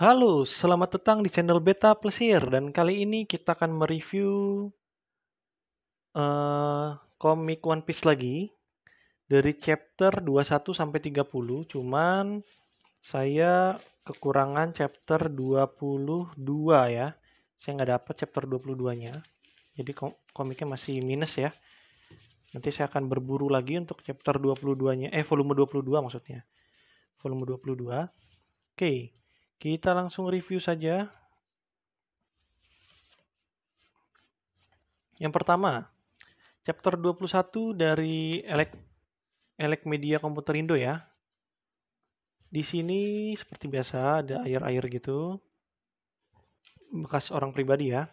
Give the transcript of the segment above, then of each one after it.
Halo, selamat datang di channel Beta Plesir dan kali ini kita akan mereview uh, komik One Piece lagi dari chapter 21 sampai 30. Cuman saya kekurangan chapter 22 ya. Saya nggak dapat chapter 22-nya. Jadi komiknya masih minus ya. Nanti saya akan berburu lagi untuk chapter 22-nya eh volume 22 maksudnya. Volume 22. Oke. Okay kita langsung review saja. Yang pertama, chapter 21 dari Elek, Elek Media Komputer Indo ya. Di sini seperti biasa ada air-air gitu. Bekas orang pribadi ya.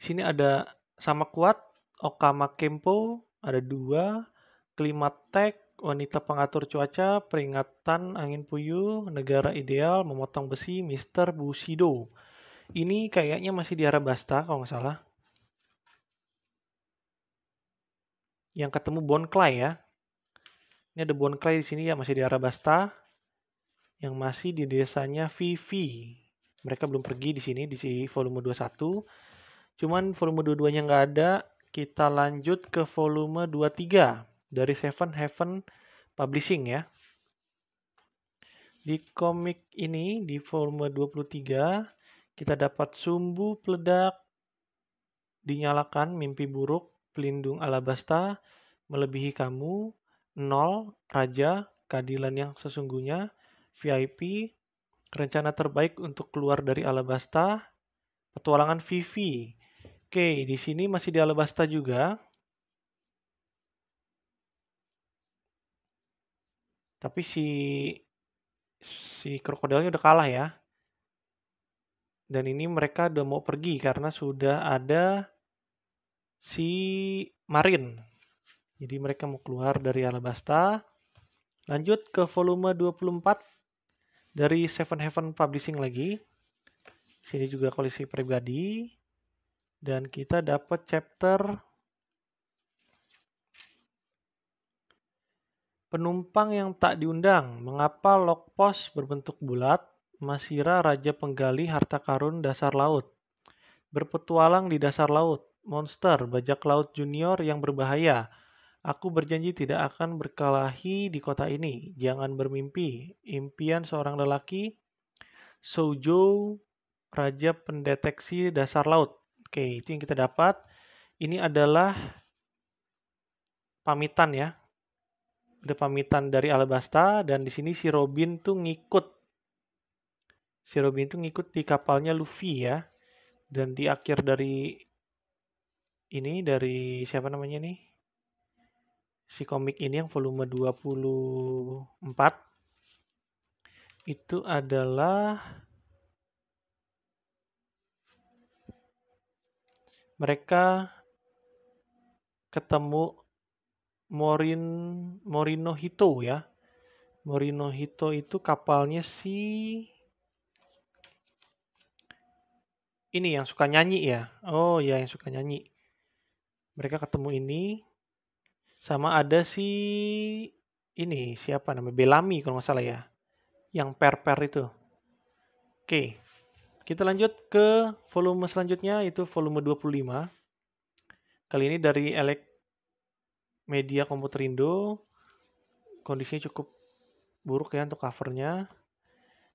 Di sini ada sama kuat, Okama Kempo, ada dua, Klimatek, wanita pengatur cuaca, peringatan angin puyuh, negara ideal, memotong besi, Mr. Bushido. Ini kayaknya masih di arah Basta kalau nggak salah. Yang ketemu Clay ya. Ini ada Clay di sini ya, masih di arah Basta. Yang masih di desanya Vivi. Mereka belum pergi di sini, di volume 21. Cuman volume 22-nya nggak ada. Kita lanjut ke volume 23 dari Seven Heaven Publishing ya. Di komik ini di volume 23 kita dapat sumbu peledak dinyalakan mimpi buruk pelindung alabasta melebihi kamu nol raja keadilan yang sesungguhnya VIP rencana terbaik untuk keluar dari alabasta petualangan Vivi. Oke, di sini masih di alabasta juga Tapi si si krokodilnya udah kalah ya. Dan ini mereka udah mau pergi karena sudah ada si Marin. Jadi mereka mau keluar dari Alabasta. Lanjut ke volume 24 dari Seven Heaven Publishing lagi. Sini juga koleksi pribadi. Dan kita dapat chapter Penumpang yang tak diundang, mengapa lokpos berbentuk bulat? Masira Raja Penggali Harta Karun Dasar Laut. Berpetualang di dasar laut, monster, bajak laut junior yang berbahaya. Aku berjanji tidak akan berkelahi di kota ini. Jangan bermimpi. Impian seorang lelaki. Sojo Raja Pendeteksi Dasar Laut. Oke, itu yang kita dapat. Ini adalah pamitan ya, ada pamitan dari Alabasta dan di sini si Robin tuh ngikut. Si Robin tuh ngikut di kapalnya Luffy ya. Dan di akhir dari ini dari siapa namanya nih? Si komik ini yang volume 24 itu adalah mereka ketemu Morin Morino Hito ya. Morino Hito itu kapalnya si ini yang suka nyanyi ya. Oh ya yang suka nyanyi. Mereka ketemu ini sama ada si ini siapa namanya Belami kalau nggak salah ya. Yang per-per itu. Oke. Kita lanjut ke volume selanjutnya itu volume 25. Kali ini dari elek media komputer Indo kondisinya cukup buruk ya untuk covernya.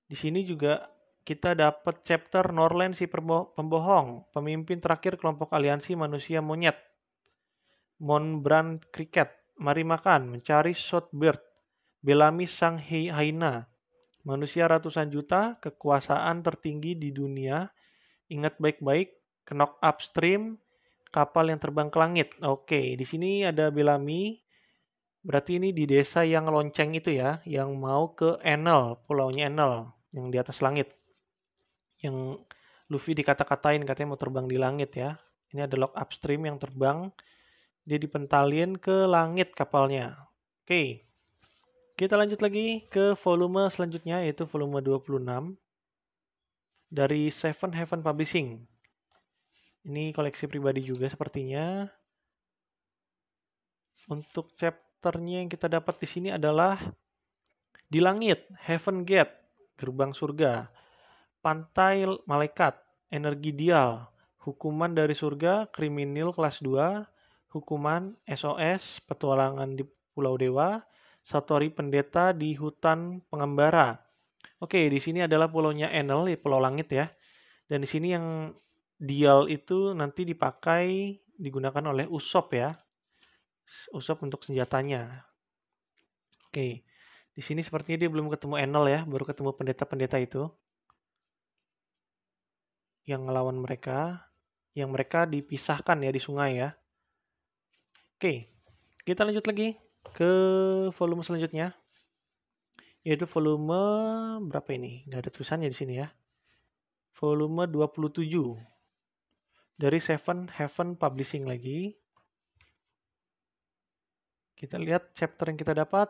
Di sini juga kita dapat chapter Norland si pembohong, pemimpin terakhir kelompok aliansi manusia monyet. Monbrand Cricket, mari makan, mencari Shotbird, Belami Sang Haina, manusia ratusan juta, kekuasaan tertinggi di dunia, ingat baik-baik, knock upstream, kapal yang terbang ke langit. Oke, di sini ada Bellamy. Berarti ini di desa yang lonceng itu ya, yang mau ke Enel, pulaunya Enel, yang di atas langit. Yang Luffy dikata-katain katanya mau terbang di langit ya. Ini ada lock upstream yang terbang. Dia dipentalin ke langit kapalnya. Oke. Kita lanjut lagi ke volume selanjutnya yaitu volume 26 dari Seven Heaven Publishing. Ini koleksi pribadi juga sepertinya. Untuk chapternya yang kita dapat di sini adalah di langit, heaven gate, gerbang surga, pantai malaikat, energi dial, hukuman dari surga, kriminal kelas 2, hukuman SOS, petualangan di Pulau Dewa, Satori pendeta di hutan pengembara. Oke, di sini adalah pulaunya Enel, pulau langit ya. Dan di sini yang dial itu nanti dipakai digunakan oleh Usop ya. Usop untuk senjatanya. Oke. Di sini sepertinya dia belum ketemu Enel ya, baru ketemu pendeta-pendeta itu. Yang ngelawan mereka, yang mereka dipisahkan ya di sungai ya. Oke. Kita lanjut lagi ke volume selanjutnya. Yaitu volume berapa ini? Nggak ada tulisannya di sini ya. Volume 27 dari Seven Heaven Publishing lagi. Kita lihat chapter yang kita dapat.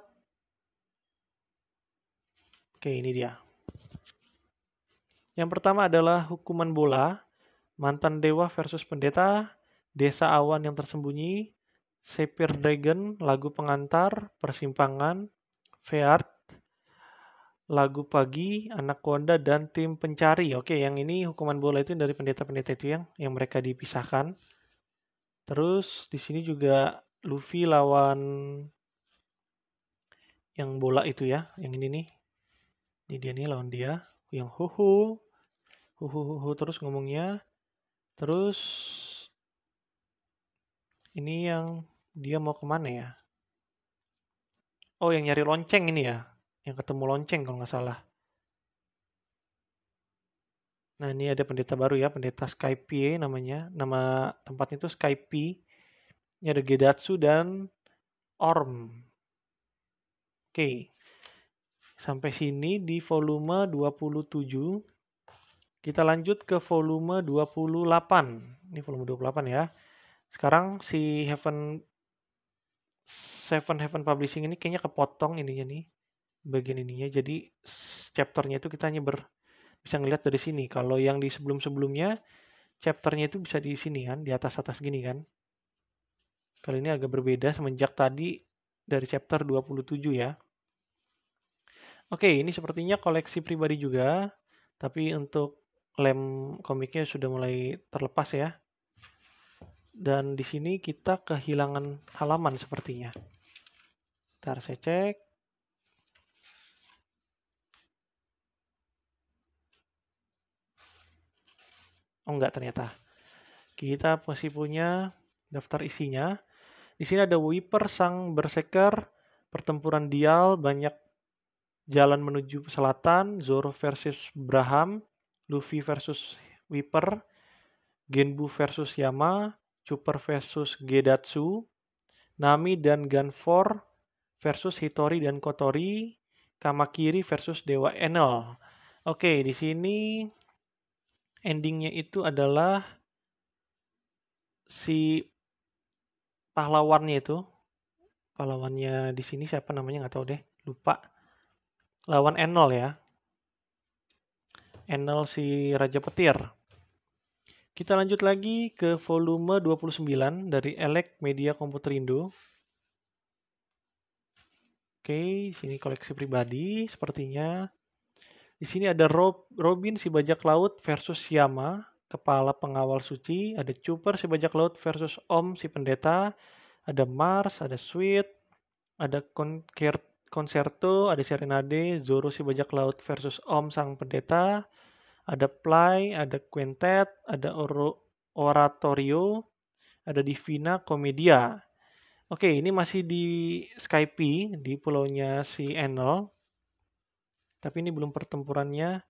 Oke, ini dia. Yang pertama adalah hukuman bola, mantan dewa versus pendeta, desa awan yang tersembunyi, Sepir Dragon, lagu pengantar, persimpangan, veart lagu pagi, anak konda, dan tim pencari. Oke, yang ini hukuman bola itu dari pendeta-pendeta itu yang yang mereka dipisahkan. Terus di sini juga Luffy lawan yang bola itu ya, yang ini nih. Ini dia nih lawan dia, yang huhu, huhu, huhu terus ngomongnya. Terus ini yang dia mau kemana ya? Oh, yang nyari lonceng ini ya yang ketemu lonceng kalau nggak salah. Nah ini ada pendeta baru ya, pendeta Skype ya namanya. Nama tempatnya itu Skype. Ini ada Gedatsu dan Orm. Oke, sampai sini di volume 27. Kita lanjut ke volume 28. Ini volume 28 ya. Sekarang si Heaven Seven Heaven Publishing ini kayaknya kepotong ininya nih bagian ininya jadi chapternya itu kita hanya ber bisa ngeliat dari sini kalau yang di sebelum-sebelumnya chapternya itu bisa di sini kan di atas-atas gini kan kali ini agak berbeda semenjak tadi dari chapter 27 ya oke ini sepertinya koleksi pribadi juga tapi untuk lem komiknya sudah mulai terlepas ya dan di sini kita kehilangan halaman sepertinya ntar saya cek Oh enggak ternyata. Kita masih punya daftar isinya. Di sini ada Wiper, Sang Berserker, Pertempuran Dial, Banyak Jalan Menuju Selatan, Zoro versus Braham, Luffy versus Wiper, Genbu versus Yama, Chopper versus Gedatsu, Nami dan Ganfor versus Hitori dan Kotori, Kamakiri versus Dewa Enel. Oke, di sini endingnya itu adalah si pahlawannya itu pahlawannya di sini siapa namanya nggak tahu deh lupa lawan Enol ya Enol si Raja Petir kita lanjut lagi ke volume 29 dari Elek Media Komputer Indo. Oke, sini koleksi pribadi sepertinya. Di sini ada Rob, Robin si bajak laut versus Yama, kepala pengawal suci. Ada Chopper si bajak laut versus Om si pendeta. Ada Mars, ada Sweet, ada Concerto, ada Serenade, Zoro si bajak laut versus Om sang pendeta. Ada Play, ada Quintet, ada Or Oratorio, ada Divina Komedia. Oke, ini masih di Skype di pulaunya si Enel tapi ini belum pertempurannya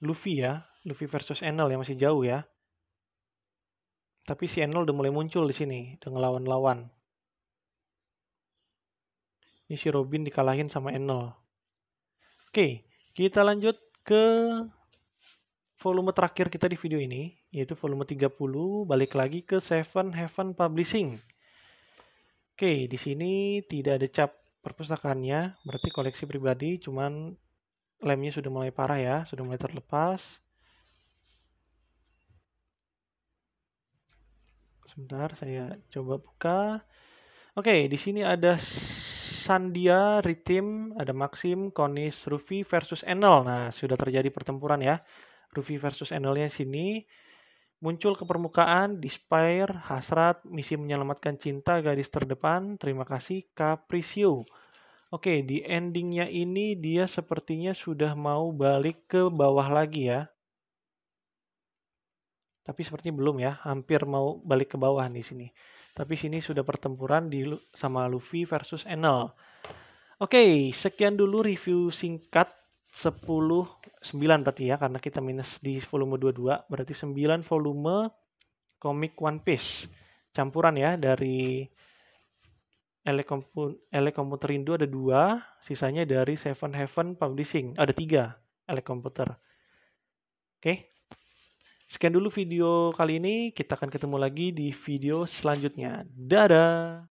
Luffy ya. Luffy versus Enel yang masih jauh ya. Tapi si Enel udah mulai muncul di sini, udah ngelawan-lawan. Ini si Robin dikalahin sama Enel. Oke, kita lanjut ke volume terakhir kita di video ini, yaitu volume 30, balik lagi ke Seven Heaven Publishing. Oke, di sini tidak ada cap perpustakaannya, berarti koleksi pribadi, cuman lemnya sudah mulai parah ya, sudah mulai terlepas. Sebentar, saya coba buka. Oke, di sini ada Sandia, Ritim, ada Maxim, Konis, Rufi versus Enel. Nah, sudah terjadi pertempuran ya. Rufi versus Enelnya sini muncul ke permukaan, Despair, Hasrat, Misi Menyelamatkan Cinta, Gadis Terdepan, Terima Kasih, Capricio. Oke, di endingnya ini dia sepertinya sudah mau balik ke bawah lagi ya. Tapi sepertinya belum ya, hampir mau balik ke bawah di sini. Tapi sini sudah pertempuran di sama Luffy versus Enel. Oke, sekian dulu review singkat 10 9 berarti ya karena kita minus di volume 22, berarti 9 volume komik One Piece. Campuran ya dari Elek Komputer, Indo ada dua, sisanya dari Seven Heaven Publishing. Ada tiga Elek Komputer. Oke. Okay. Sekian dulu video kali ini. Kita akan ketemu lagi di video selanjutnya. Dadah!